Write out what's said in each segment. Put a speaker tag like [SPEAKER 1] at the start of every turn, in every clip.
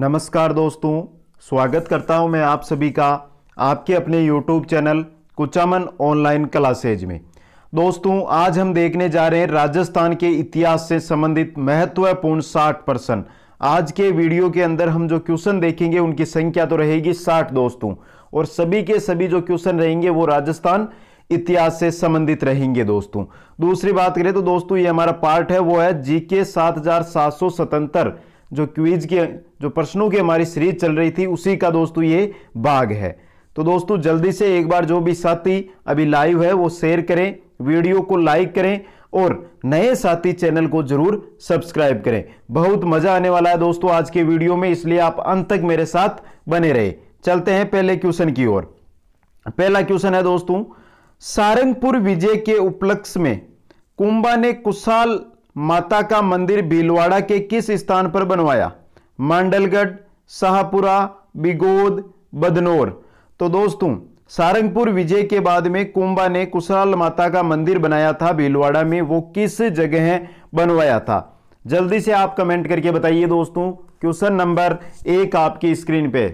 [SPEAKER 1] नमस्कार दोस्तों स्वागत करता हूं मैं आप सभी का आपके अपने YouTube channel Kuchaman online classes में दोस्तों आज हम देखने जा रहे हैं राजस्थान के इतिहास से संबंधित महत्वपूर्ण साठ पर्सन आज के वीडियो के अंदर हम जो क्वेश्चन देखेंगे उनकी संख्या तो रहेगी साठ दोस्तों और सभी के सभी जो क्वेश्चन रहेंगे वो राजस्थान इतिहास से संबंधित रहेंगे दोस्तों दूसरी बात करें तो दोस्तों ये हमारा पार्ट है वो है जीके सात हजार सात सौ सतहत्तर जो क्वीज के जो प्रश्नों की हमारी सीरीज चल रही थी उसी का दोस्तों ये भाग है तो दोस्तों जल्दी से एक बार जो भी साथी अभी लाइव है वो शेयर करें वीडियो को लाइक करें और नए साथी चैनल को जरूर सब्सक्राइब करें बहुत मजा आने वाला है दोस्तों आज के वीडियो में इसलिए आप अंत तक मेरे साथ बने रहे चलते हैं पहले क्वेश्चन की ओर पहला क्वेश्चन है दोस्तों सारंगपुर विजय के उपलक्ष्य में कुंबा ने कुशाल माता का मंदिर भीलवाड़ा के किस स्थान पर बनवाया मांडलगढ़ शाहपुरा बिगोद बदनौर तो दोस्तों सारंगपुर विजय के बाद में कुंभा ने कुशाल माता का मंदिर बनाया था भीलवाड़ा में वो किस जगह बनवाया था जल्दी से आप कमेंट करके बताइए दोस्तों क्वेश्चन नंबर एक आपकी स्क्रीन पे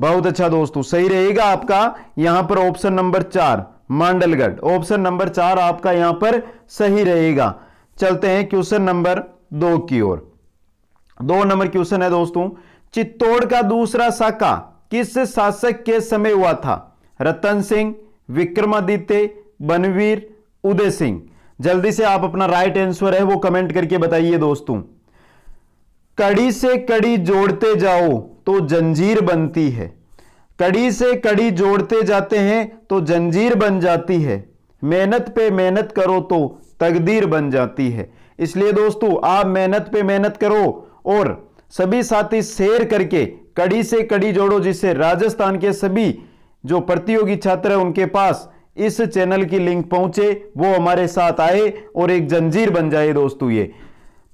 [SPEAKER 1] बहुत अच्छा दोस्तों सही रहेगा आपका यहां पर ऑप्शन नंबर चार मांडलगढ़ ऑप्शन नंबर चार आपका यहां पर सही रहेगा चलते हैं क्वेश्चन नंबर दो की ओर दो नंबर क्वेश्चन है दोस्तों चित्तौड़ का दूसरा शाखा किस शासक के समय हुआ था रतन सिंह विक्रमादित्य बनवीर उदय सिंह जल्दी से आप अपना राइट आंसर है वो कमेंट करके बताइए दोस्तों कड़ी से कड़ी जोड़ते जाओ तो जंजीर बनती है कड़ी से कड़ी जोड़ते जाते हैं तो जंजीर बन जाती है मेहनत पे मेहनत करो तो तकदीर बन जाती है इसलिए दोस्तों आप मेहनत पे मेहनत करो और सभी साथी शेयर करके कड़ी से कड़ी जोड़ो जिससे राजस्थान के सभी जो प्रतियोगी छात्र हैं उनके पास इस चैनल की लिंक पहुंचे वो हमारे साथ आए और एक जंजीर बन जाए दोस्तों ये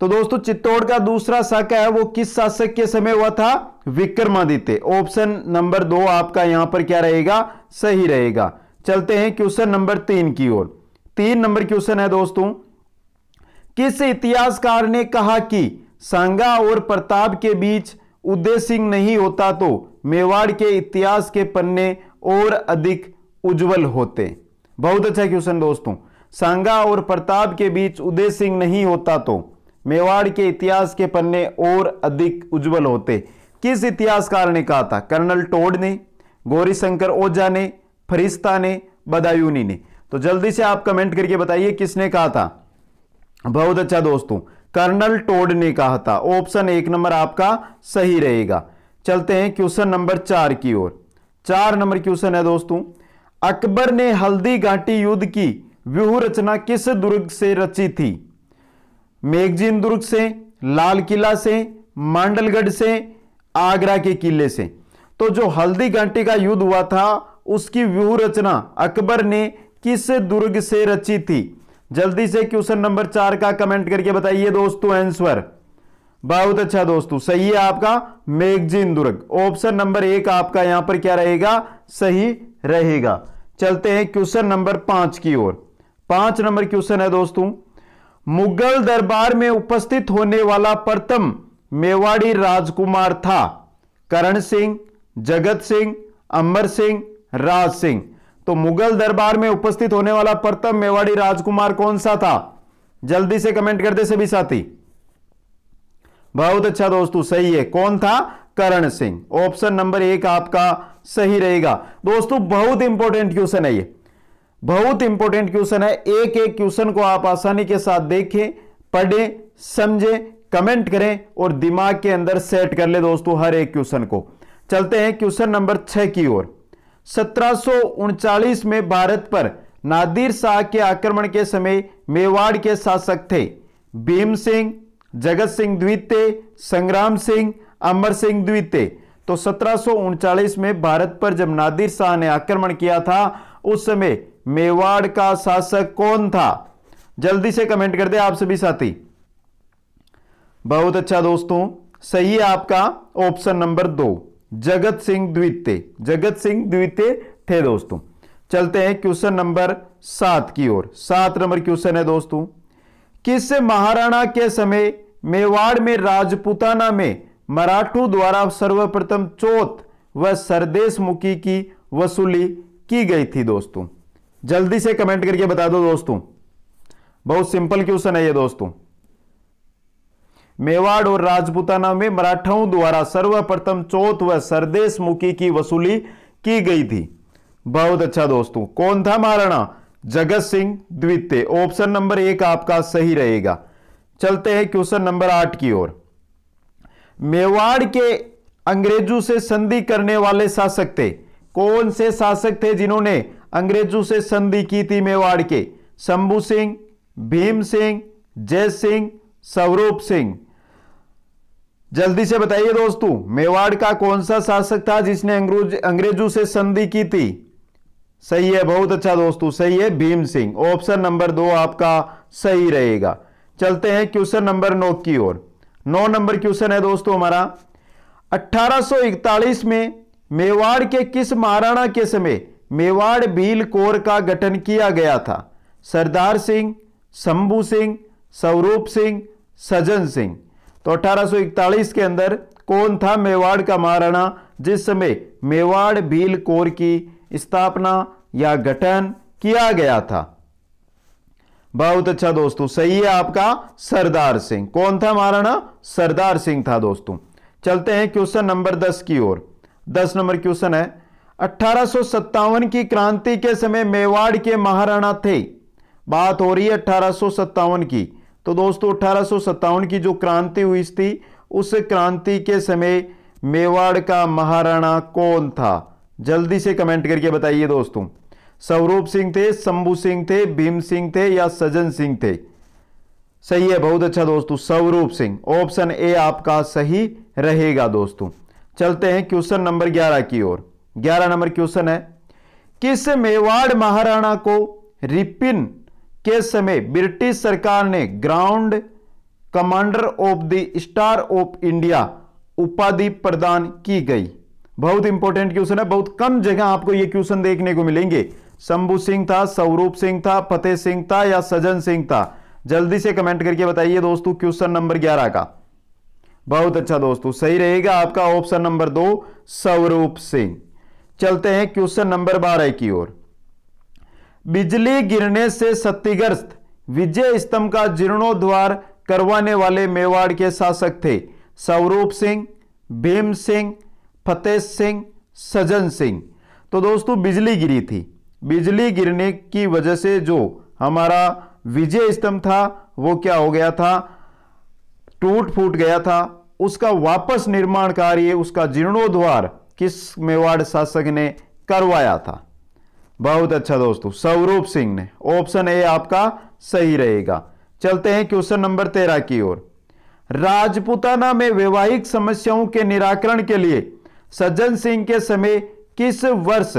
[SPEAKER 1] तो दोस्तों चित्तौड़ का दूसरा शाखा है वो किस शासक के समय हुआ था विक्रमादित्य ऑप्शन नंबर दो आपका यहां पर क्या रहेगा सही रहेगा चलते हैं क्वेश्चन नंबर तीन की ओर तीन नंबर क्वेश्चन है दोस्तों किस इतिहासकार ने कहा कि सांगा और प्रताप के बीच उदय सिंह नहीं होता तो मेवाड़ के इतिहास के पन्ने और अधिक उज्जवल होते बहुत अच्छा क्वेश्चन दोस्तों सांगा और प्रताप के बीच उदय सिंह नहीं होता तो मेवाड़ के इतिहास के पन्ने और अधिक उज्जवल होते किस इतिहासकार ने कहा था कर्नल टोड ने गौरीशंकर ओझा ने फरिश्ता ने बदायूनी ने तो जल्दी से आप कमेंट करके बताइए किसने कहा था बहुत अच्छा दोस्तों कर्नल टोड ने कहा था ऑप्शन एक नंबर आपका सही रहेगा चलते हैं क्वेश्चन नंबर चार की ओर चार नंबर क्वेश्चन है दोस्तों अकबर ने हल्दी घाटी युद्ध की व्यूह रचना किस दुर्ग से रची थी मेघजीन दुर्ग से लाल किला से मांडलगढ़ से आगरा के किले से तो जो हल्दी घंटी का युद्ध हुआ था उसकी व्यूह रचना अकबर ने किस दुर्ग से रची थी जल्दी से क्वेश्चन नंबर चार का कमेंट करके बताइए दोस्तों आंसर बहुत अच्छा दोस्तों सही है आपका मेगजीन दुर्ग ऑप्शन नंबर एक आपका यहां पर क्या रहेगा सही रहेगा चलते हैं क्वेश्चन नंबर पांच की ओर पांच नंबर क्वेश्चन है दोस्तों मुगल दरबार में उपस्थित होने वाला प्रथम मेवाड़ी राजकुमार था करण सिंह जगत सिंह अमर सिंह राज सिंह तो मुगल दरबार में उपस्थित होने वाला प्रथम मेवाड़ी राजकुमार कौन सा था जल्दी से कमेंट कर दे सभी साथी बहुत अच्छा दोस्तों सही है कौन था करण सिंह ऑप्शन नंबर एक आपका सही रहेगा दोस्तों बहुत इंपॉर्टेंट क्वेश्चन है ये बहुत इंपॉर्टेंट क्वेश्चन है एक एक क्वेश्चन को आप आसानी के साथ देखें पढ़ें समझें कमेंट करें और दिमाग के अंदर सेट कर ले दोस्तों हर एक क्वेश्चन को चलते हैं क्वेश्चन नंबर छह की ओर सत्रह में भारत पर नादिर शाह के आक्रमण के समय मेवाड़ के शासक थे भीम सिंह जगत सिंह द्वितीय संग्राम सिंह अमर सिंह द्वितीय तो सत्रह में भारत पर जब नादिर शाह ने आक्रमण किया था उस समय मेवाड़ का शासक कौन था जल्दी से कमेंट कर दे आप सभी साथी बहुत अच्छा दोस्तों सही है आपका ऑप्शन नंबर दो जगत सिंह द्वितीय जगत सिंह द्वितीय थे दोस्तों चलते हैं क्वेश्चन नंबर सात की ओर सात नंबर क्वेश्चन है दोस्तों किस महाराणा के समय मेवाड़ में राजपुताना में मराठों द्वारा सर्वप्रथम चौथ व सरदेश मुखी की वसूली की गई थी दोस्तों जल्दी से कमेंट करके बता दो दोस्तों बहुत सिंपल क्वेश्चन है ये दोस्तों मेवाड़ और राजपूताना में मराठाओं द्वारा सर्वप्रथम चौथ व सरदेश मुखी की वसूली की गई थी बहुत अच्छा दोस्तों कौन था महाराणा जगत सिंह द्वितीय ऑप्शन नंबर एक आपका सही रहेगा चलते हैं क्वेश्चन नंबर आठ की ओर मेवाड़ के अंग्रेजों से संधि करने वाले शासक थे कौन से शासक थे जिन्होंने अंग्रेजों से संधि की थी मेवाड़ के शंभू सिंह भीम सिंह जय सिंह स्वरूप सिंह जल्दी से बताइए दोस्तों मेवाड़ का कौन सा शासक था जिसने अंग्रेज अंग्रेजों से संधि की थी सही है बहुत अच्छा दोस्तों सही है भीम सिंह ऑप्शन नंबर दो आपका सही रहेगा चलते हैं क्वेश्चन नंबर नौ की ओर नौ नंबर क्वेश्चन है दोस्तों हमारा 1841 में मेवाड़ के किस महाराणा के समय मेवाड़ भील कोर का गठन किया गया था सरदार सिंह शंभू सिंह स्वरूप सिंह सजन सिंह तो 1841 के अंदर कौन था मेवाड़ का महाराणा जिस समय मेवाड़ भील कोर की स्थापना या गठन किया गया था बहुत अच्छा दोस्तों सही है आपका सरदार सिंह कौन था महाराणा सरदार सिंह था दोस्तों चलते हैं क्वेश्चन नंबर दस की ओर दस नंबर क्वेश्चन है अठारह की क्रांति के समय मेवाड़ के महाराणा थे बात हो रही है अठारह की तो दोस्तों अठारह की जो क्रांति हुई थी उस क्रांति के समय मेवाड़ का महाराणा कौन था जल्दी से कमेंट करके बताइए दोस्तों स्वरूप सिंह थे शंभू सिंह थे भीम सिंह थे या सजन सिंह थे सही है बहुत अच्छा दोस्तों स्वरूप सिंह ऑप्शन ए आपका सही रहेगा दोस्तों चलते हैं क्वेश्चन नंबर 11 की ओर 11 नंबर क्वेश्चन है किस मेवाड़ महाराणा को रिपिन के समय ब्रिटिश सरकार ने grand commander of the star of India उपाधि प्रदान की गई बहुत इंपॉर्टेंट क्वेश्चन है बहुत कम जगह आपको यह क्वेश्चन देखने को मिलेंगे शंभु सिंह था स्वरूप सिंह था फतेह सिंह था या सजन सिंह था जल्दी से कमेंट करके बताइए दोस्तों क्वेश्चन नंबर ग्यारह का बहुत अच्छा दोस्तों सही रहेगा आपका ऑप्शन नंबर दो स्वरूप सिंह चलते हैं क्वेश्चन नंबर बारह की ओर बिजली गिरने से क्षतिग्रस्त विजय स्तंभ का जीर्णोद्वार करवाने वाले मेवाड़ के शासक थे स्वरूप सिंह भीम सिंह फतेह सिंह सजन सिंह तो दोस्तों बिजली गिरी थी बिजली गिरने की वजह से जो हमारा विजय स्तंभ था वो क्या हो गया था टूट फूट गया था उसका वापस निर्माण कार्य उसका जीर्णोद्वार किस मेवाड़ शासक ने करवाया था बहुत अच्छा दोस्तों सौरूप सिंह ने ऑप्शन ए आपका सही रहेगा चलते हैं क्वेश्चन नंबर तेरह की ओर राजपुताना में वैवाहिक समस्याओं के निराकरण के लिए सज्जन सिंह के समय किस वर्ष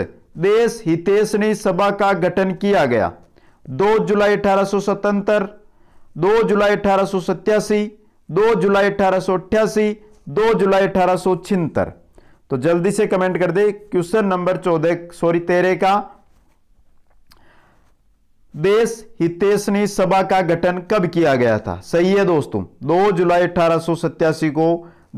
[SPEAKER 1] देश हितेश सभा का गठन किया गया 2 जुलाई अठारह 2 जुलाई अठारह 2 जुलाई अठारह 2 जुलाई अठारह तो जल्दी से कमेंट कर दे क्वेश्चन नंबर चौदह सॉरी तेरह का देश हितेशनी सभा का गठन कब किया गया था सही है दोस्तों 2 जुलाई अठारह को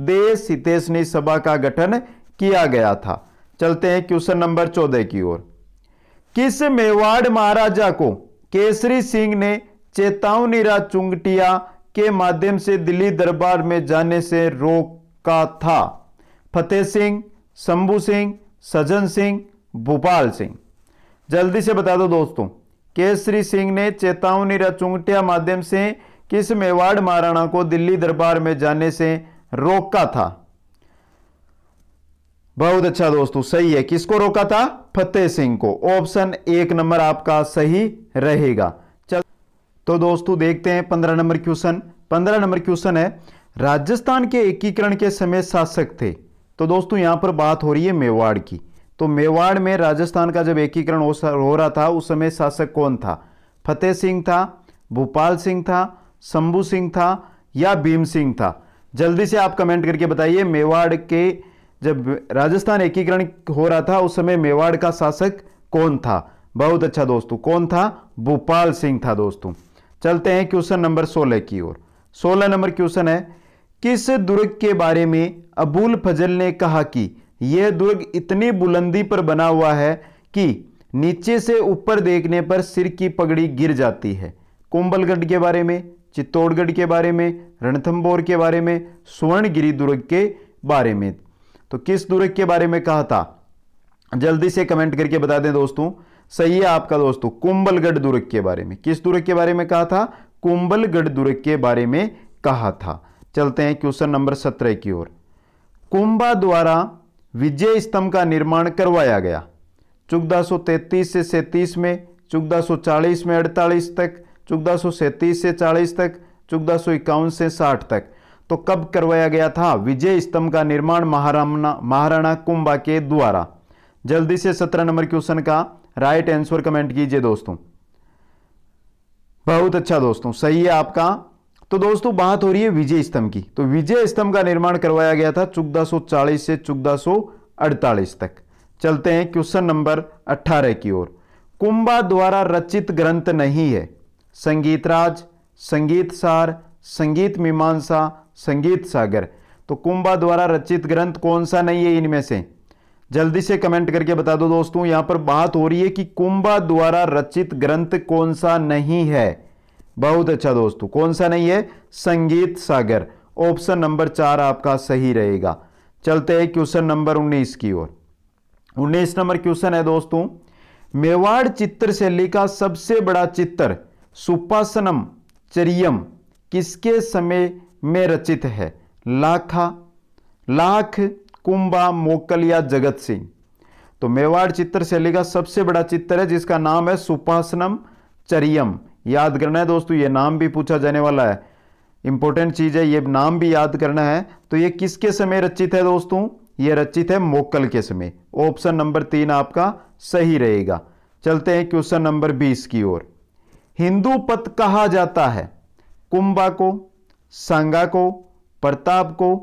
[SPEAKER 1] देश हितेशनी सभा का गठन किया गया था चलते हैं क्वेश्चन नंबर 14 की ओर किस मेवाड़ महाराजा को केसरी सिंह ने चेतावनी रा चुंगटिया के माध्यम से दिल्ली दरबार में जाने से रोका था फतेह सिंह शंभू सिंह सज्जन सिंह भोपाल सिंह जल्दी से बता दो दोस्तों केसरी सिंह ने चेतावनी रचुंगटिया माध्यम से किस मेवाड़ महाराणा को दिल्ली दरबार में जाने से रोका था बहुत अच्छा दोस्तों सही है किसको रोका था फतेह सिंह को ऑप्शन एक नंबर आपका सही रहेगा चल तो दोस्तों देखते हैं पंद्रह नंबर क्वेश्चन पंद्रह नंबर क्वेश्चन है राजस्थान के एकीकरण के समय शासक थे तो दोस्तों यहां पर बात हो रही है मेवाड़ की तो मेवाड़ में राजस्थान का जब एकीकरण हो रहा था उस समय शासक कौन था फतेह सिंह था भोपाल सिंह था शंभू सिंह था या भीम सिंह था जल्दी से आप कमेंट करके बताइए मेवाड़ के जब राजस्थान एकीकरण हो रहा था उस समय मेवाड़ का शासक कौन था बहुत अच्छा दोस्तों कौन था भोपाल सिंह था दोस्तों चलते हैं क्वेश्चन नंबर सोलह की ओर सोलह नंबर क्वेश्चन है किस दुर्ग के बारे में अबुल फजल ने कहा कि यह दुर्ग इतनी बुलंदी पर बना हुआ है कि नीचे से ऊपर देखने पर सिर की पगड़ी गिर जाती है कुंभलगढ़ के बारे में चित्तौड़गढ़ के बारे में रणथम्बोर के बारे में स्वर्णगिरी दुर्ग के बारे में तो किस दुर्ग के बारे में कहा था जल्दी से कमेंट करके बता दें दोस्तों सही है आपका दोस्तों कुंभलगढ़ दुर्ग के बारे में किस दुर्ग के बारे में कहा था कुंभलगढ़ दुर्ग के बारे में कहा था चलते हैं क्वेश्चन नंबर सत्रह की ओर कुंभा द्वारा विजय स्तंभ का निर्माण करवाया गया चौदह से सैंतीस में चौदह में अड़तालीस तक चौदह से चालीस तक चौदह से साठ तक तो कब करवाया गया था विजय स्तंभ का निर्माण महाराणा महाराणा कुंभा के द्वारा जल्दी से सत्रह नंबर क्वेश्चन का राइट आंसर कमेंट कीजिए दोस्तों बहुत अच्छा दोस्तों सही है आपका तो दोस्तों बात हो रही है विजय स्तंभ की तो विजय स्तंभ का निर्माण करवाया गया था चौदह से चौदह तक चलते हैं क्वेश्चन नंबर 18 की ओर कुंभा द्वारा रचित ग्रंथ नहीं है संगीतराज संगीत सार संगीत मीमांसा संगीत सागर तो कुंभा द्वारा रचित ग्रंथ कौन सा नहीं है इनमें से जल्दी से कमेंट करके बता दो दोस्तों यहां पर बात हो रही है कि कुंभा द्वारा रचित ग्रंथ कौन सा नहीं है बहुत अच्छा दोस्तों कौन सा नहीं है संगीत सागर ऑप्शन नंबर चार आपका सही रहेगा चलते हैं क्वेश्चन नंबर उन्नीस की ओर उन्नीस नंबर क्वेश्चन है दोस्तों मेवाड़ चित्र शैली का सबसे बड़ा चित्र सुपासनम चरियम किसके समय में रचित है लाखा लाख कुंभा मोकल या जगत सिंह तो मेवाड़ चित्र शैली का सबसे बड़ा चित्र है जिसका नाम है सुपासनम चरियम याद करना है दोस्तों ये नाम भी पूछा जाने वाला है इंपॉर्टेंट चीज़ है ये नाम भी याद करना है तो ये किसके समय रचित है दोस्तों ये रचित है मोकल के समय ऑप्शन नंबर तीन आपका सही रहेगा चलते हैं क्वेश्चन नंबर बीस की ओर हिंदू पथ कहा जाता है कुंभा को सांगा को प्रताप को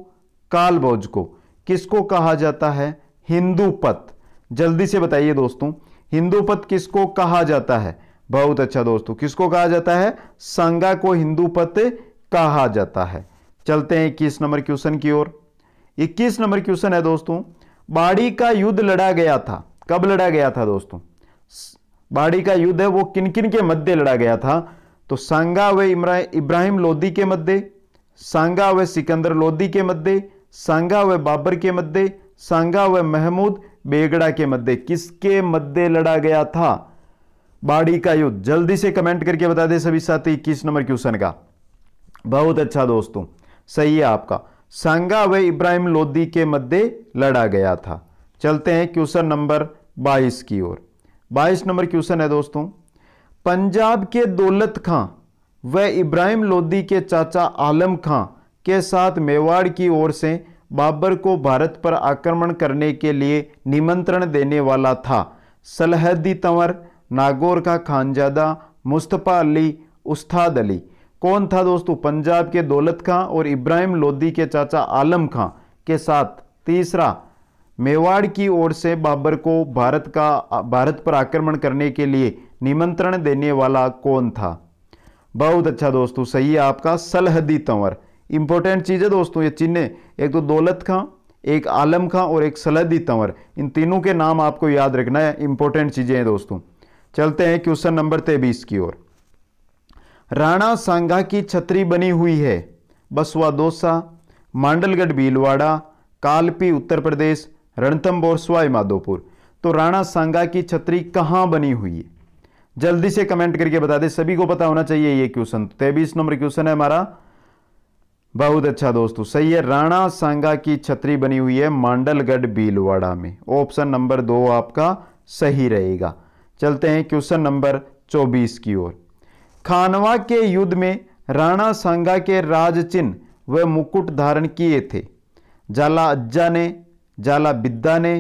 [SPEAKER 1] कालबोज को किसको कहा जाता है हिंदू पथ जल्दी से बताइए दोस्तों हिंदू पथ किसको कहा जाता है बहुत अच्छा दोस्तों किसको कहा जाता है संगा को हिंदू पत कहा जाता है चलते हैं इक्कीस नंबर क्वेश्चन की ओर इक्कीस नंबर क्वेश्चन है दोस्तों बाड़ी का युद्ध लड़ा गया था कब लड़ा गया था दोस्तों बाड़ी का युद्ध है वो किन किन के मध्य लड़ा गया था तो सांगा व इब्राहिम लोदी के मध्य सांगा व सिकंदर लोदी के मध्य सांगा व बाबर के मध्य सांगा व महमूद बेगड़ा के मध्य किसके मध्य लड़ा गया था बाड़ी का युद्ध जल्दी से कमेंट करके बता दे सभी साथी इक्कीस नंबर क्वेश्चन का बहुत अच्छा दोस्तों सही है आपका सांगा व इब्राहिम लोदी के मध्य लड़ा गया था चलते हैं क्वेश्चन नंबर 22 की ओर 22 नंबर क्वेश्चन है दोस्तों पंजाब के दौलत खां व इब्राहिम लोदी के चाचा आलम खां के साथ मेवाड़ की ओर से बाबर को भारत पर आक्रमण करने के लिए निमंत्रण देने वाला था सलहदी तंवर नागौर का खानजादा मुस्तफ़ा अली उस्ताद अली कौन था दोस्तों पंजाब के दौलत खां और इब्राहिम लोदी के चाचा आलम खां के साथ तीसरा मेवाड़ की ओर से बाबर को भारत का भारत पर आक्रमण करने के लिए निमंत्रण देने वाला कौन था बहुत अच्छा दोस्तों सही है आपका सलहदी तंवर इंपॉर्टेंट चीज़ है दोस्तों ये चिन्ह एक तो दौलत खां एक आलम खां और एक सलहदी तंवर इन तीनों के नाम आपको याद रखना है इंपॉर्टेंट चीज़ें हैं दोस्तों चलते हैं क्वेश्चन नंबर तेबीस की ओर राणा सांगा की छतरी बनी हुई है बसवा दोसा मांडलगढ़ भीलवाड़ा कालपी उत्तर प्रदेश रणथम्बोर स्वाई माधोपुर तो राणा सांगा की छतरी कहाँ बनी हुई है जल्दी से कमेंट करके बता दे सभी को पता होना चाहिए ये क्वेश्चन तो तेबीस नंबर क्वेश्चन है हमारा बहुत अच्छा दोस्तों सही है राणा सांगा की छतरी बनी हुई है मांडलगढ़ भीलवाड़ा में ऑप्शन नंबर दो आपका सही रहेगा चलते हैं क्वेश्चन नंबर 24 की ओर खानवा के युद्ध में राणा सांगा के राजचिन्ह व मुकुट धारण किए थे जाला अज्जा ने जाला बिद्दा ने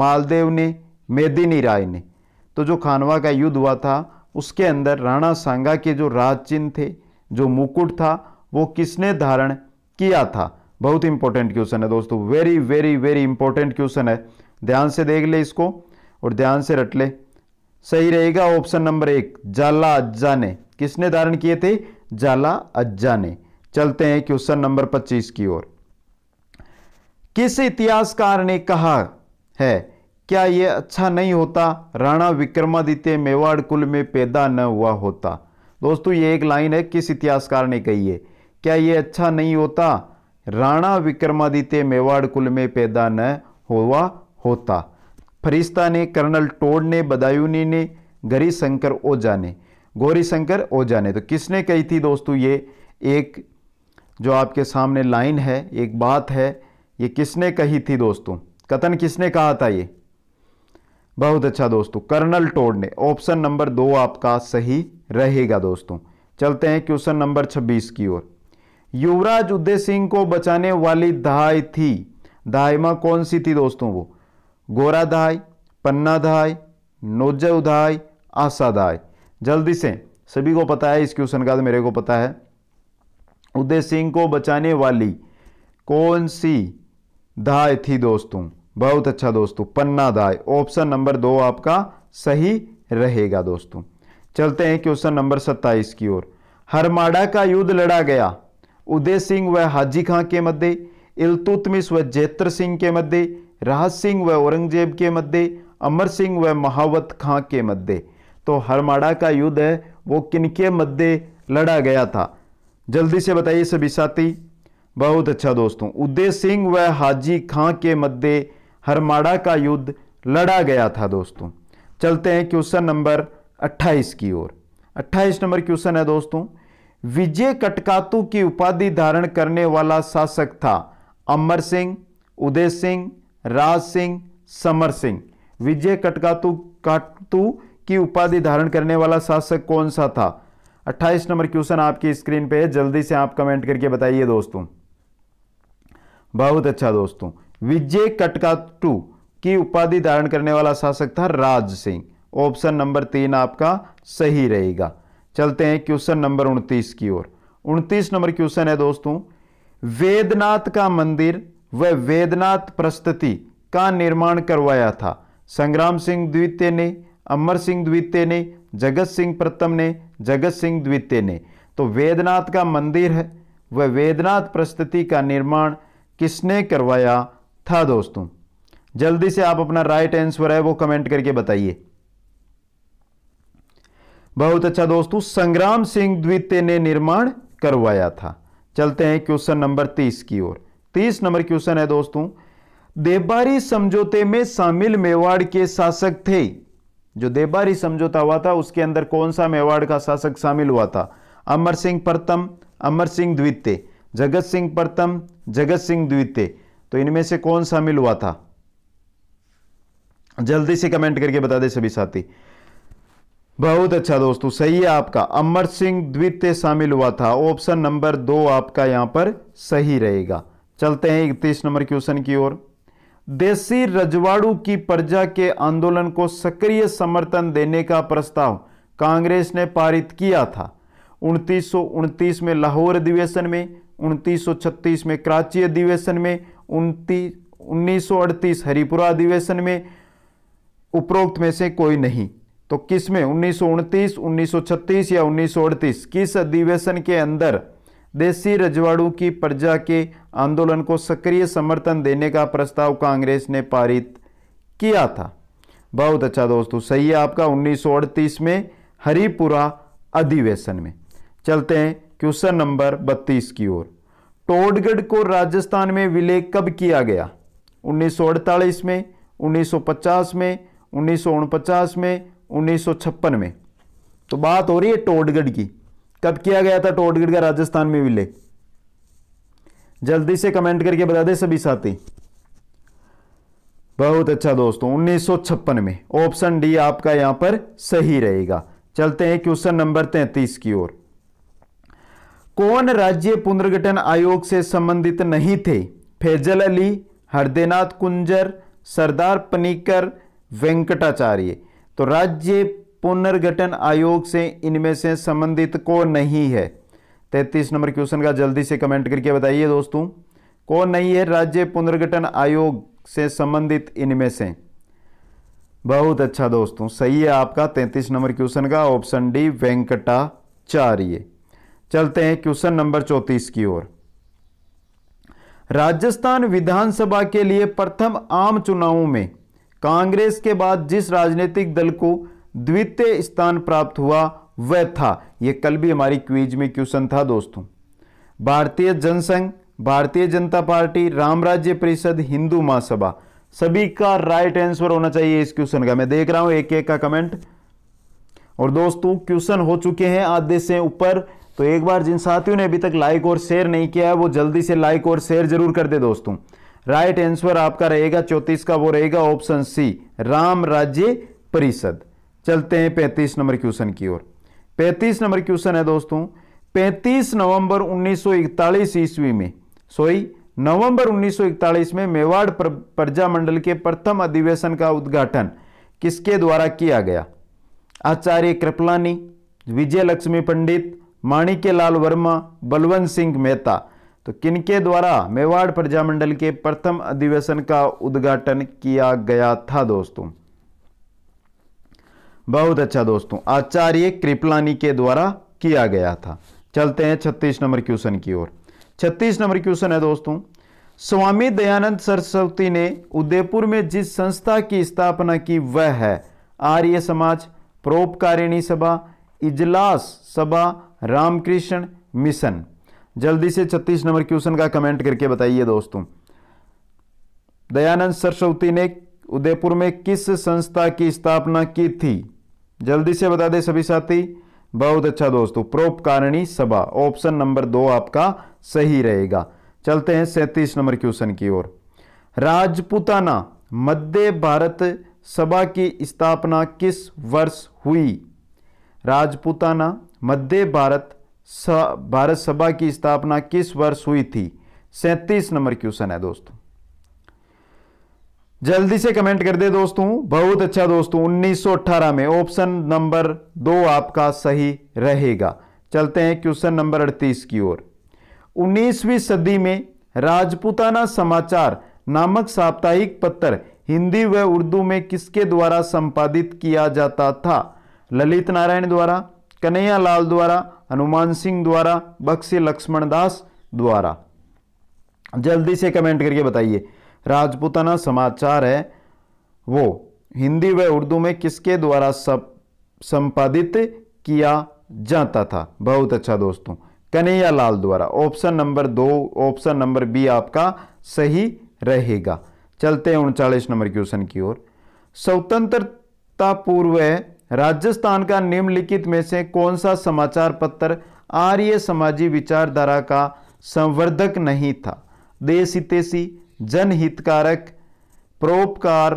[SPEAKER 1] मालदेव ने मेदिनी राय ने तो जो खानवा का युद्ध हुआ था उसके अंदर राणा सांगा के जो राजचिन्ह थे जो मुकुट था वो किसने धारण किया था बहुत इंपॉर्टेंट क्वेश्चन है दोस्तों very very very important question है ध्यान से देख ले इसको और ध्यान से रट ले सही रहेगा ऑप्शन नंबर एक जाला अज्जा ने किसने धारण किए थे जाला अज्जा ने चलते हैं क्वेश्चन नंबर 25 की ओर किस इतिहासकार ने कहा है क्या यह अच्छा नहीं होता राणा विक्रमादित्य मेवाड़ कुल में पैदा न हुआ होता दोस्तों ये एक लाइन है किस इतिहासकार ने कही है क्या ये अच्छा नहीं होता राणा विक्रमादित्य मेवाड़ कुल में पैदा न हुआ होता फरिश्ता ने कर्नल टोड ने बदायूनी ने गरी शंकर ओझा ने गौरी शंकर ओझा ने तो किसने कही थी दोस्तों ये एक जो आपके सामने लाइन है एक बात है ये किसने कही थी दोस्तों कथन किसने कहा था ये बहुत अच्छा दोस्तों कर्नल टोड ने ऑप्शन नंबर दो आपका सही रहेगा दोस्तों चलते हैं क्वेश्चन नंबर 26 की ओर युवराज उदय सिंह को बचाने वाली दहाई थी दहाइमा कौन सी थी दोस्तों वो गोराधाय पन्नाधाय नोजवधाय आशाधाय जल्दी से सभी को पता है इस क्वेश्चन का तो मेरे को पता है उदय सिंह को बचाने वाली कौन सी धाय थी दोस्तों बहुत अच्छा दोस्तों पन्ना दाय ऑप्शन नंबर दो आपका सही रहेगा दोस्तों चलते हैं क्वेश्चन नंबर सत्ताईस की ओर हरमाड़ा का युद्ध लड़ा गया उदय सिंह व हाजी खां के मध्य इलतुतमिश व जेत्र सिंह के मध्य राहत सिंह व औरंगजेब के मध्य अमर सिंह व महावत खां के मध्य तो हरमाड़ा का युद्ध है वो किनके मध्य लड़ा गया था जल्दी से बताइए सभी साथी बहुत अच्छा दोस्तों उदय सिंह व हाजी खां के मध्य हरमाड़ा का युद्ध लड़ा गया था दोस्तों चलते हैं क्वेश्चन नंबर 28 की ओर 28 नंबर क्वेश्चन है दोस्तों विजय कटकातु की उपाधि धारण करने वाला शासक था अमर सिंह उदय सिंह राज सिंह समर सिंह विजय कटकातु काटू की उपाधि धारण करने वाला शासक कौन सा था 28 नंबर क्वेश्चन आपकी स्क्रीन पे है जल्दी से आप कमेंट करके बताइए दोस्तों बहुत अच्छा दोस्तों विजय कटकाटू की उपाधि धारण करने वाला शासक था राज सिंह ऑप्शन नंबर तीन आपका सही रहेगा चलते हैं क्वेश्चन नंबर उनतीस की ओर उनतीस नंबर क्वेश्चन है दोस्तों वेदनाथ का मंदिर व वेदनाथ प्रस्तुति का निर्माण करवाया था संग्राम सिंह द्वितीय ने अमर सिंह द्वितीय ने जगत सिंह प्रथम ने जगत सिंह द्वितीय ने तो वेदनाथ का मंदिर है वह वेदनाथ प्रस्तुति का निर्माण किसने करवाया था दोस्तों जल्दी से आप अपना राइट आंसर है वो कमेंट करके बताइए बहुत अच्छा दोस्तों संग्राम सिंह द्वितीय ने निर्माण करवाया था चलते हैं क्वेश्चन नंबर तीस की ओर तीस नंबर क्वेश्चन है दोस्तों देबारी समझौते में शामिल मेवाड़ के शासक थे जो देबारी समझौता हुआ था उसके अंदर कौन सा मेवाड़ का शासक शामिल हुआ था अमर सिंह प्रथम अमर सिंह द्वितीय जगत सिंह प्रथम जगत सिंह द्वितीय तो इनमें से कौन शामिल हुआ था जल्दी से कमेंट करके बता दे सभी साथी बहुत अच्छा दोस्तों सही है आपका अमर सिंह द्वितीय शामिल हुआ था ऑप्शन नंबर दो आपका यहां पर सही रहेगा चलते हैं इकतीस नंबर क्वेश्चन की ओर देसी रजवाड़ू की प्रजा के आंदोलन को सक्रिय समर्थन देने का प्रस्ताव कांग्रेस ने पारित किया था उनतीस में लाहौर अधिवेशन में उनतीस में कराची अधिवेशन में उन्तीस हरिपुरा अधिवेशन में उपरोक्त में से कोई नहीं तो किस में उन्नीस 1936 या उन्नीस किस अधिवेशन के अंदर देसी रजवाड़ों की प्रजा के आंदोलन को सक्रिय समर्थन देने का प्रस्ताव कांग्रेस ने पारित किया था बहुत अच्छा दोस्तों सही है आपका उन्नीस में हरिपुरा अधिवेशन में चलते हैं क्वेश्चन नंबर 32 की ओर टोडगढ़ को राजस्थान में विलय कब किया गया उन्नीस में 1950 में उन्नीस में उन्नीस में तो बात हो रही है टोडगढ़ की कब किया गया था टोटगढ़ का राजस्थान में विलय जल्दी से कमेंट करके बता दे सभी साथी बहुत अच्छा दोस्तों उन्नीस में ऑप्शन डी आपका यहां पर सही रहेगा चलते हैं क्वेश्चन नंबर 33 की ओर कौन राज्य पुनर्गठन आयोग से संबंधित नहीं थे फैजल अली हरदेनाथ कुंजर सरदार पनीकर वेंकटाचार्य तो राज्य पुनर्गठन आयोग से इनमें से संबंधित को नहीं है तैतीस नंबर क्वेश्चन का जल्दी से कमेंट करके बताइए दोस्तों कौन नहीं है राज्य पुनर्गठन आयोग से संबंधित इनमें से बहुत अच्छा दोस्तों सही है आपका तैतीस नंबर क्वेश्चन का ऑप्शन डी वेंकटाचार्य चलते हैं क्वेश्चन नंबर चौतीस की ओर राजस्थान विधानसभा के लिए प्रथम आम चुनावों में कांग्रेस के बाद जिस राजनीतिक दल को द्वितीय स्थान प्राप्त हुआ वह था यह कल भी हमारी क्वीज में क्वेश्चन था दोस्तों भारतीय जनसंघ भारतीय जनता पार्टी राम राज्य परिषद हिंदू महासभा सभी का राइट आंसर होना चाहिए इस क्वेश्चन का मैं देख रहा हूं एक एक का कमेंट और दोस्तों क्वेश्चन हो चुके हैं आधे से ऊपर तो एक बार जिन साथियों ने अभी तक लाइक और शेयर नहीं किया है वो जल्दी से लाइक और शेयर जरूर कर दे दोस्तों राइट आंसर आपका रहेगा चौंतीस का वो रहेगा ऑप्शन सी राम राज्य परिषद चलते हैं पैंतीस नंबर क्वेश्चन की ओर पैंतीस नंबर क्वेश्चन है दोस्तों पैंतीस नवंबर 1941 ईस्वी में सॉरी नवंबर 1941 में मेवाड़ प्रजा मंडल के प्रथम अधिवेशन का उद्घाटन किसके द्वारा किया गया आचार्य कृपलानी विजय लक्ष्मी पंडित माणिक्य लाल वर्मा बलवंत सिंह मेहता तो किनके द्वारा मेवाड़ प्रजामंडल के प्रथम अधिवेशन का उद्घाटन किया गया था दोस्तों बहुत अच्छा दोस्तों आचार्य कृपलानी के द्वारा किया गया था चलते हैं छत्तीस नंबर क्वेश्चन की ओर छत्तीस नंबर क्वेश्चन है दोस्तों स्वामी दयानंद सरस्वती ने उदयपुर में जिस संस्था की स्थापना की वह है आर्य समाज प्रोपकारिणी सभा इजलास सभा रामकृष्ण मिशन जल्दी से छत्तीस नंबर क्वेश्चन का कमेंट करके बताइए दोस्तों दयानंद सरस्वती ने उदयपुर में किस संस्था की स्थापना की थी जल्दी से बता दे सभी साथी बहुत अच्छा दोस्तों प्रोपकारिणी सभा ऑप्शन नंबर दो आपका सही रहेगा चलते हैं सैंतीस नंबर क्वेश्चन की ओर राजपुताना मध्य भारत सभा की स्थापना किस वर्ष हुई राजपुताना मध्य भारत भारत सभा की स्थापना किस वर्ष हुई थी सैंतीस नंबर क्वेश्चन है दोस्तों जल्दी से कमेंट कर दे दोस्तों बहुत अच्छा दोस्तों 1918 में ऑप्शन नंबर दो आपका सही रहेगा चलते हैं क्वेश्चन नंबर अड़तीस की ओर 19वीं सदी में राजपूताना समाचार नामक साप्ताहिक पत्र हिंदी व उर्दू में किसके द्वारा संपादित किया जाता था ललित नारायण द्वारा कन्हैया लाल द्वारा हनुमान सिंह द्वारा बक्सी लक्ष्मण दास द्वारा जल्दी से कमेंट करके बताइए राजपूताना समाचार है वो हिंदी व उर्दू में किसके द्वारा संपादित किया जाता था बहुत अच्छा दोस्तों कन्हैया लाल द्वारा ऑप्शन नंबर दो ऑप्शन नंबर बी आपका सही रहेगा चलते हैं उनचालीस नंबर क्वेश्चन की ओर स्वतंत्रता पूर्व राजस्थान का निम्नलिखित में से कौन सा समाचार पत्र आर्य समाजी विचारधारा का संवर्धक नहीं था देश हितेशी जनहितकारक परोपकार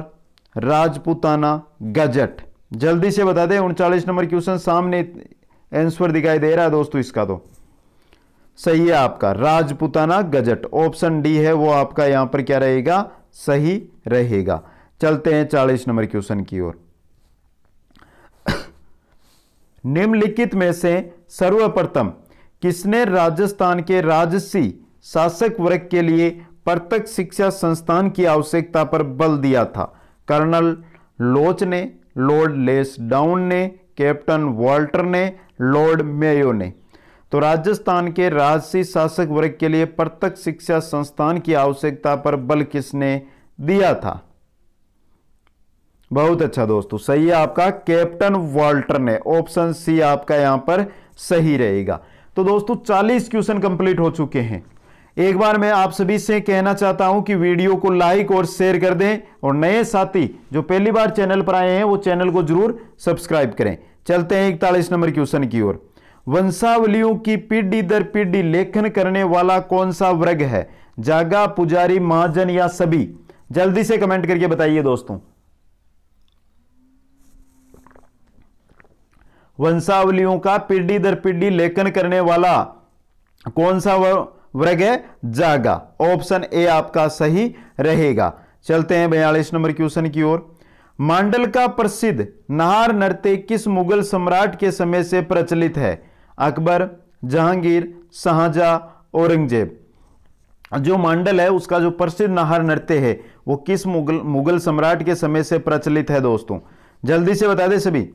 [SPEAKER 1] राजपूताना गजट जल्दी से बता दें उनचालीस नंबर क्वेश्चन सामने आंसर दिखाई दे रहा है दोस्तों इसका तो सही है आपका राजपुताना गजट ऑप्शन डी है वो आपका यहां पर क्या रहेगा सही रहेगा चलते हैं चालीस नंबर क्वेश्चन की ओर निम्नलिखित में से सर्वप्रथम किसने राजस्थान के राजसी शासक वर्ग के लिए प्रत्यक्ष शिक्षा संस्थान की आवश्यकता पर बल दिया था कर्नल लोच ने लॉर्ड लेस डाउन ने कैप्टन वॉल्टर ने लॉर्ड मेयो ने तो राजस्थान के राजसी शासक वर्ग के लिए प्रत्यक्ष शिक्षा संस्थान की आवश्यकता पर बल किसने दिया था बहुत अच्छा दोस्तों सही है आपका कैप्टन वॉल्टर ने ऑप्शन सी आपका यहां पर सही रहेगा तो दोस्तों 40 क्वेश्चन कंप्लीट हो चुके हैं एक बार मैं आप सभी से कहना चाहता हूं कि वीडियो को लाइक और शेयर कर दें और नए साथी जो पहली बार चैनल पर आए हैं वो चैनल को जरूर सब्सक्राइब करें चलते हैं इकतालीस नंबर क्वेश्चन की ओर वंशावलियों की पीढ़ी दर पीढ़ी लेखन करने वाला कौन सा वर्ग है जागा पुजारी महाजन या सभी जल्दी से कमेंट करके बताइए दोस्तों वंशावलियों का पीढ़ी दर पीढ़ी लेखन करने वाला कौन सा वर्ग वगैरह जागा ऑप्शन ए आपका सही रहेगा चलते हैं बयालीस नंबर क्वेश्चन की ओर मांडल का प्रसिद्ध नहार नृत्य किस मुगल सम्राट के समय से प्रचलित है अकबर जहांगीर शाहजा औरंगजेब जो मांडल है उसका जो प्रसिद्ध नहार नृत्य है वो किस मुगल मुगल सम्राट के समय से प्रचलित है दोस्तों जल्दी से बता दे सभी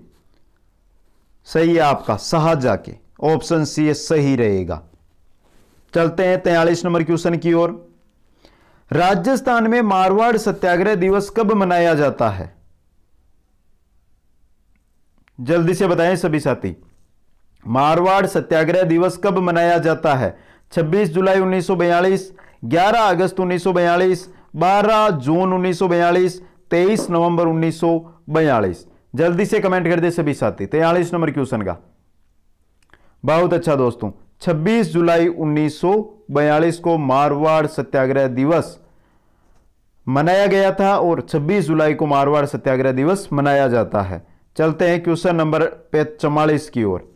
[SPEAKER 1] सही है आपका शाहजा के ऑप्शन सी सही रहेगा चलते हैं तैयलीस नंबर क्वेश्चन की ओर राजस्थान में मारवाड़ सत्याग्रह दिवस कब मनाया जाता है जल्दी से बताएं सभी साथी मारवाड़ सत्याग्रह दिवस कब मनाया जाता है 26 जुलाई 1942, 11 अगस्त 1942, 12 जून 1942, 23 नवंबर 1942 जल्दी से कमेंट कर दे सभी साथी तैयलीस नंबर क्वेश्चन का बहुत अच्छा दोस्तों 26 जुलाई 1942 को मारवाड़ सत्याग्रह दिवस मनाया गया था और 26 जुलाई को मारवाड़ सत्याग्रह दिवस मनाया जाता है चलते हैं क्वेश्चन नंबर चौवालीस की ओर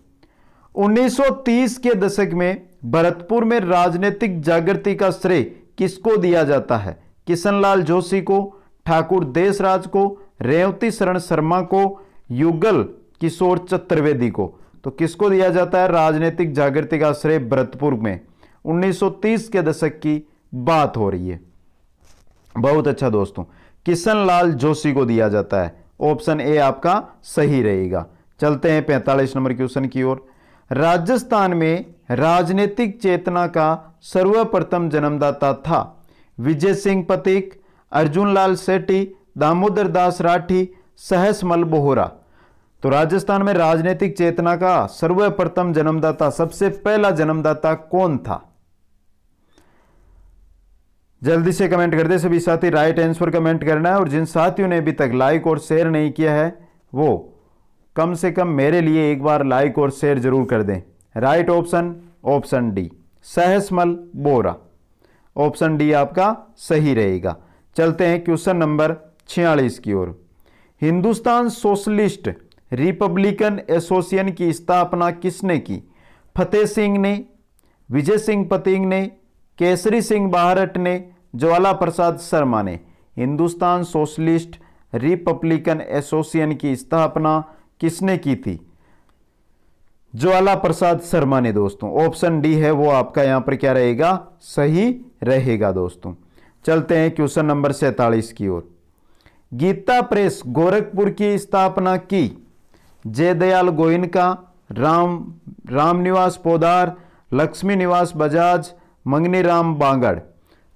[SPEAKER 1] 1930 के दशक में भरतपुर में राजनीतिक जागृति का श्रेय किसको दिया जाता है किशनलाल जोशी को ठाकुर देशराज को रेवती शरण शर्मा को युगल किशोर चतुर्वेदी को तो किसको दिया जाता है राजनीतिक जागृति का आश्रय भरतपुर में 1930 के दशक की बात हो रही है बहुत अच्छा दोस्तों किशन लाल जोशी को दिया जाता है ऑप्शन ए आपका सही रहेगा चलते हैं पैंतालीस नंबर क्वेश्चन की ओर राजस्थान में राजनीतिक चेतना का सर्वप्रथम जन्मदाता था विजय सिंह पतिक अर्जुन लाल सेठी दामोदर दास राठी सहसमल बोहरा तो राजस्थान में राजनीतिक चेतना का सर्वप्रथम जन्मदाता सबसे पहला जन्मदाता कौन था जल्दी से कमेंट कर दे सभी साथी राइट आंसर कमेंट करना है और जिन साथियों ने अभी तक लाइक और शेयर नहीं किया है वो कम से कम मेरे लिए एक बार लाइक और शेयर जरूर कर दें राइट ऑप्शन ऑप्शन डी सहसमल बोरा ऑप्शन डी आपका सही रहेगा चलते हैं क्वेश्चन नंबर छियालीस की ओर हिंदुस्तान सोशलिस्ट रिपब्लिकन एसोसिएशन की स्थापना किसने की फतेह सिंह ने विजय सिंह पतिंग ने केसरी सिंह बहारट ने ज्वाला प्रसाद शर्मा ने हिंदुस्तान सोशलिस्ट रिपब्लिकन एसोसिएशन की स्थापना किसने की थी ज्वाला प्रसाद शर्मा ने दोस्तों ऑप्शन डी है वो आपका यहाँ पर क्या रहेगा सही रहेगा दोस्तों चलते हैं क्वेश्चन नंबर सैतालीस की ओर गीता प्रेस गोरखपुर की स्थापना की जयदयाल गोयनका राम राम निवास पोदार लक्ष्मी निवास बजाज मंगनी राम बांगड़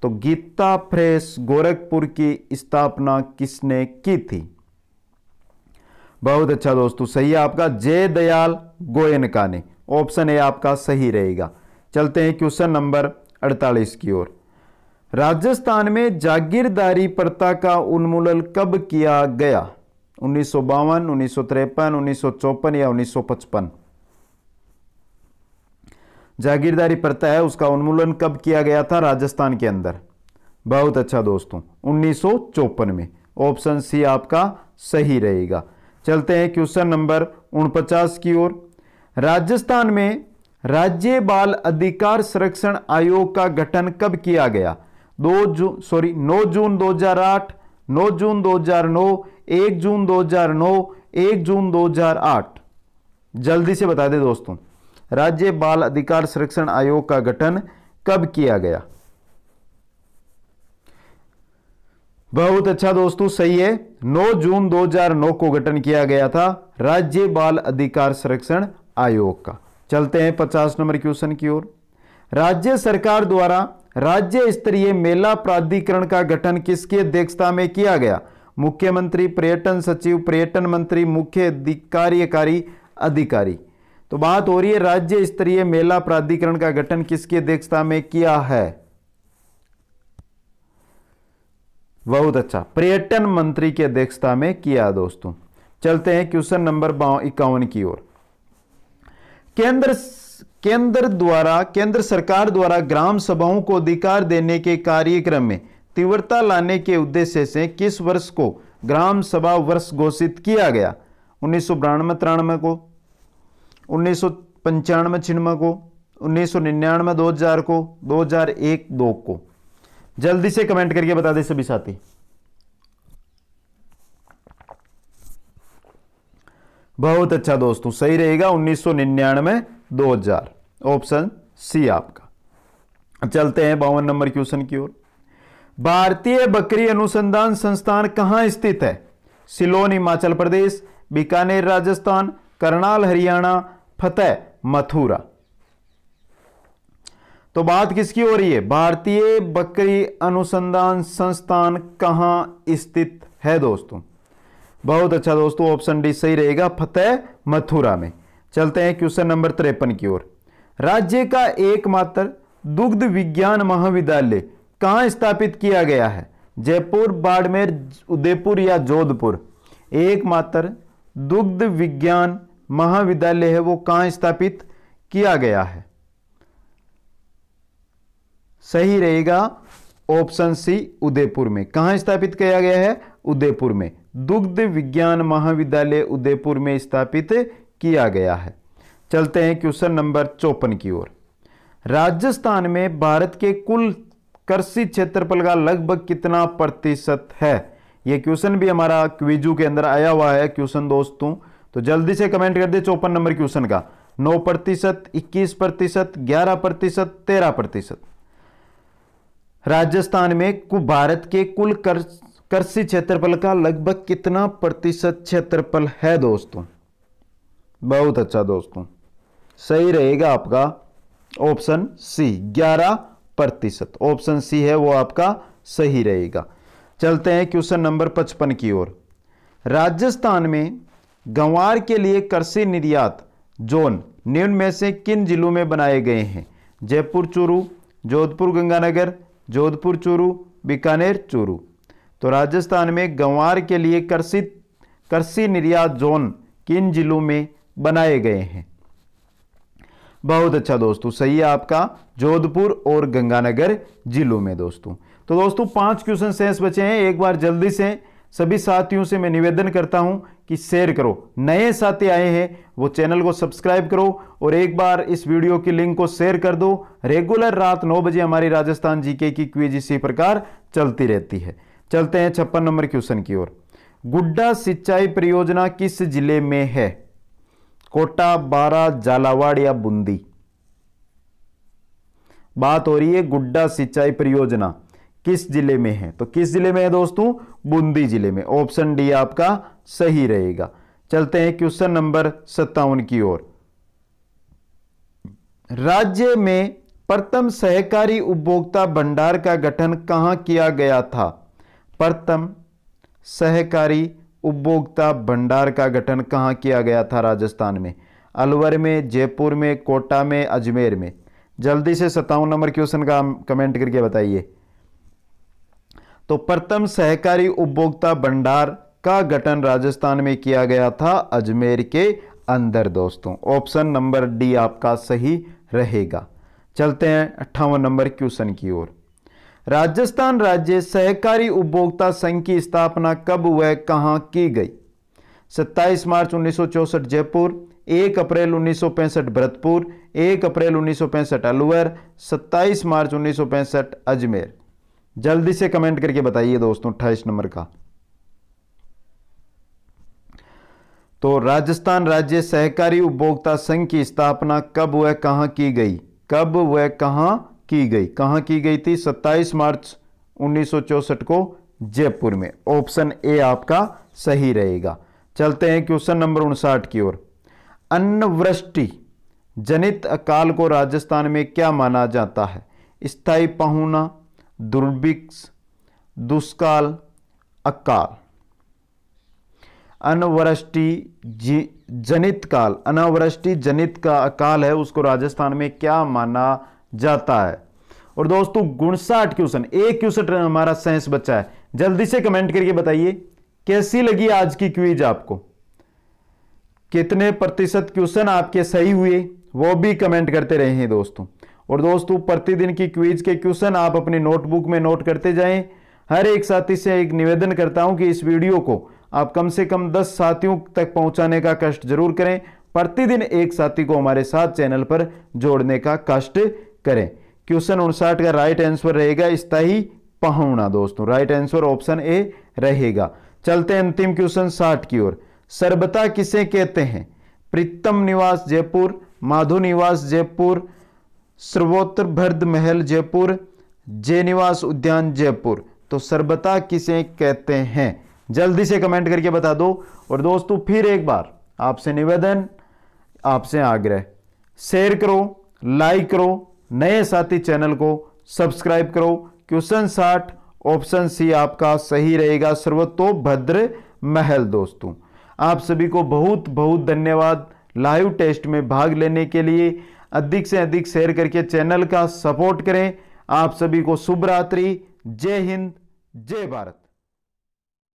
[SPEAKER 1] तो गीता फ्रेश गोरखपुर की स्थापना किसने की थी बहुत अच्छा दोस्तों सही है आपका जय दयाल गोयनका ने ऑप्शन ए आपका सही रहेगा चलते हैं क्वेश्चन नंबर 48 की ओर राजस्थान में जागीरदारी प्रथा का उन्मूलन कब किया गया उन्नीस सौ बावन उन्नीस सौ तिरपन उन्नीस सौ चौपन या उन्नीस सौ पचपन जागीरदारी प्रथा है उसका उन्मूलन कब किया गया था राजस्थान के अंदर बहुत अच्छा दोस्तों उन्नीस सौ चौपन में ऑप्शन सी आपका सही रहेगा चलते हैं क्वेश्चन नंबर उनपचास की ओर राजस्थान में राज्य बाल अधिकार संरक्षण आयोग का गठन कब किया गया दो जून सॉरी नौ जून 2008 9 जून 2009 एक जून 2009, एक जून 2008 जल्दी से बता दे दोस्तों राज्य बाल अधिकार संरक्षण आयोग का गठन कब किया गया बहुत अच्छा दोस्तों सही है 9 जून 2009 को गठन किया गया था राज्य बाल अधिकार संरक्षण आयोग का चलते हैं 50 नंबर क्वेश्चन की ओर राज्य सरकार द्वारा राज्य स्तरीय मेला प्राधिकरण का गठन किसकी अध्यक्षता में किया गया मुख्यमंत्री पर्यटन सचिव पर्यटन मंत्री मुख्य कार्यकारी अधिकारी तो बात हो रही है राज्य स्तरीय मेला प्राधिकरण का गठन किसकी अध्यक्षता में किया है बहुत अच्छा पर्यटन मंत्री की अध्यक्षता में किया दोस्तों चलते हैं क्वेश्चन नंबर इक्यावन की ओर केंद्र केंद्र द्वारा केंद्र सरकार द्वारा ग्राम सभाओं को अधिकार देने के कार्यक्रम में तीव्रता लाने के उद्देश्य से किस वर्ष को ग्राम सभा वर्ष घोषित किया गया उन्नीस सौ बानवे तिरानवे को उन्नीस सौ पंचानवे छिन्नवे को उन्नीस सौ निन्यानवे दो हजार को दो हजार एक दो को जल्दी से कमेंट करके बता दें सभी साथी बहुत अच्छा दोस्तों सही रहेगा उन्नीस सौ निन्यानवे दो हजार ऑप्शन सी आपका चलते हैं बावन नंबर क्वेश्चन की ओर भारतीय बकरी अनुसंधान संस्थान कहाँ स्थित है सिलोन हिमाचल प्रदेश बीकानेर राजस्थान करनाल हरियाणा फतेह मथुरा तो बात किसकी हो रही है भारतीय बकरी अनुसंधान संस्थान कहाँ स्थित है दोस्तों बहुत अच्छा दोस्तों ऑप्शन डी सही रहेगा फतेह मथुरा में चलते हैं क्वेश्चन नंबर तिरपन की ओर राज्य का एकमात्र दुग्ध विज्ञान महाविद्यालय कहाँ स्थापित किया गया है जयपुर बाड़मेर उदयपुर या जोधपुर एकमात्र दुग्ध विज्ञान महाविद्यालय है वो कहाँ स्थापित किया गया है सही रहेगा ऑप्शन सी उदयपुर में कहाँ स्थापित किया गया है उदयपुर में दुग्ध विज्ञान महाविद्यालय उदयपुर में स्थापित किया गया है चलते हैं क्वेश्चन नंबर चौपन की ओर राजस्थान में भारत के कुल कृषि क्षेत्रफल का लगभग कितना प्रतिशत है ये क्वेश्चन भी हमारा क्विजू के अंदर आया हुआ है क्वेश्चन दोस्तों तो जल्दी से कमेंट कर दे चौपन नंबर क्वेश्चन का नौ प्रतिशत इक्कीस प्रतिशत ग्यारह प्रतिशत तेरह प्रतिशत राजस्थान में भारत के कुल कृषि क्षेत्रफल का लगभग कितना प्रतिशत क्षेत्रफल है दोस्तों बहुत अच्छा दोस्तों सही रहेगा आपका ऑप्शन सी ग्यारह प्रतिशत ऑप्शन सी है वो आपका सही रहेगा चलते हैं क्वेश्चन नंबर पचपन की ओर राजस्थान में गंवार के लिए कृषि निर्यात जोन निम्न में से किन जिलों में बनाए गए हैं जयपुर चूरू जोधपुर गंगानगर जोधपुर चूरू बीकानेर चूरू तो राजस्थान में गंवार के लिए कृषि कृषि निर्यात जोन किन जिलों में बनाए गए हैं बहुत अच्छा दोस्तों सही है आपका जोधपुर और गंगानगर जिलों में दोस्तों तो दोस्तों पांच क्वेश्चन शेष बचे हैं एक बार जल्दी से सभी साथियों से मैं निवेदन करता हूं कि शेयर करो नए साथी आए हैं वो चैनल को सब्सक्राइब करो और एक बार इस वीडियो की लिंक को शेयर कर दो रेगुलर रात नौ बजे हमारी राजस्थान जीके की क्वीज इसी प्रकार चलती रहती है चलते हैं छप्पन नंबर क्वेश्चन की ओर गुड्डा सिंचाई परियोजना किस जिले में है कोटा बारा झालावाड़ या बूंदी बात हो रही है गुड्डा सिंचाई परियोजना किस जिले में है तो किस जिले में है दोस्तों बूंदी जिले में ऑप्शन डी आपका सही रहेगा चलते हैं क्वेश्चन नंबर सत्तावन की ओर राज्य में प्रथम सहकारी उपभोक्ता भंडार का गठन कहां किया गया था प्रथम सहकारी उपभोक्ता भंडार का गठन कहाँ किया गया था राजस्थान में अलवर में जयपुर में कोटा में अजमेर में जल्दी से सत्तावन नंबर क्वेश्चन का कमेंट करके बताइए तो प्रथम सहकारी उपभोक्ता भंडार का गठन राजस्थान में किया गया था अजमेर के अंदर दोस्तों ऑप्शन नंबर डी आपका सही रहेगा चलते हैं अट्ठावन नंबर क्वेश्चन की ओर राजस्थान राज्य सहकारी उपभोक्ता संघ की स्थापना कब व कहाँ की गई 27 मार्च 1964 जयपुर 1 अप्रैल 1965 भरतपुर 1 अप्रैल 1965 अलवर 27 मार्च 1965 अजमेर जल्दी से कमेंट करके बताइए दोस्तों अट्ठाईस नंबर का तो राजस्थान राज्य सहकारी उपभोक्ता संघ की स्थापना कब व कहाँ की गई कब व कहाँ की गई कहाँ की गई थी 27 मार्च 1964 को जयपुर में ऑप्शन ए आपका सही रहेगा चलते हैं क्वेश्चन नंबर उनसाठ की ओर अन्नवृष्टि जनित अकाल को राजस्थान में क्या माना जाता है स्थायी पहुना दुर्भिक्ष दुष्काल अकाल अनवृष्टि जनित काल अनावृष्टि जनित का अकाल है उसको राजस्थान में क्या माना जाता है और दोस्तों गुणसाठ क्वेश्चन एक क्वेश्चन हमारा साइंस बच्चा है जल्दी से कमेंट करके बताइए कैसी लगी आज की क्वीज आपको कितने प्रतिशत क्वेश्चन आपके सही हुए वो भी कमेंट करते रहे हैं दोस्तों और दोस्तों प्रतिदिन की क्वीज के क्वेश्चन आप अपने नोटबुक में नोट करते जाएं हर एक साथी से एक निवेदन करता हूं कि इस वीडियो को आप कम से कम 10 साथियों तक पहुंचाने का कष्ट जरूर करें प्रतिदिन एक साथी को हमारे साथ चैनल पर जोड़ने का कष्ट करें क्वेश्चन उनसाठ का राइट आंसर रहेगा स्थाई पहुना दोस्तों राइट आंसर ऑप्शन ए रहेगा चलते अंतिम क्वेश्चन साठ की ओर सर्वता किसे कहते हैं प्रीतम निवास जयपुर माधु निवास जयपुर सर्वोत्तर भर्द महल जयपुर जय निवास उद्यान जयपुर तो सर्वता किसे कहते हैं जल्दी से कमेंट करके बता दो और दोस्तों फिर एक बार आपसे निवेदन आपसे आग्रह शेयर करो लाइक करो नए साथी चैनल को सब्सक्राइब करो क्वेश्चन साठ ऑप्शन सी आपका सही रहेगा सर्वतोभद्र महल दोस्तों आप सभी को बहुत बहुत धन्यवाद लाइव टेस्ट में भाग लेने के लिए अधिक से अधिक शेयर करके चैनल का सपोर्ट करें आप सभी को शुभ रात्रि जय हिंद जय भारत